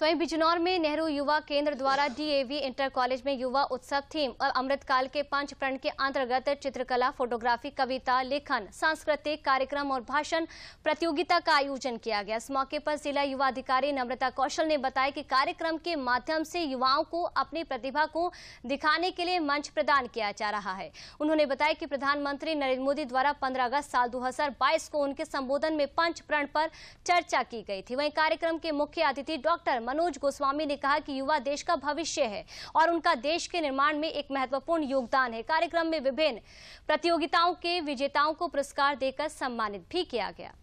तो वहीं बिजनौर में नेहरू युवा केंद्र द्वारा डीएवी इंटर कॉलेज में युवा उत्सव थीम और अमृतकाल के पांच प्रण के अंतर्गत चित्रकला फोटोग्राफी कविता लेखन सांस्कृतिक कार्यक्रम और भाषण प्रतियोगिता का आयोजन किया गया इस मौके पर जिला युवा अधिकारी नम्रता कौशल ने बताया कि कार्यक्रम के माध्यम से युवाओं को अपनी प्रतिभा को दिखाने के लिए मंच प्रदान किया जा रहा है उन्होंने बताया कि प्रधानमंत्री नरेंद्र मोदी द्वारा पंद्रह अगस्त साल दो को उनके संबोधन में पंच प्रण पर चर्चा की गई थी वहीं कार्यक्रम के मुख्य अतिथि डॉक्टर मनोज गोस्वामी ने कहा कि युवा देश का भविष्य है और उनका देश के निर्माण में एक महत्वपूर्ण योगदान है कार्यक्रम में विभिन्न प्रतियोगिताओं के विजेताओं को पुरस्कार देकर सम्मानित भी किया गया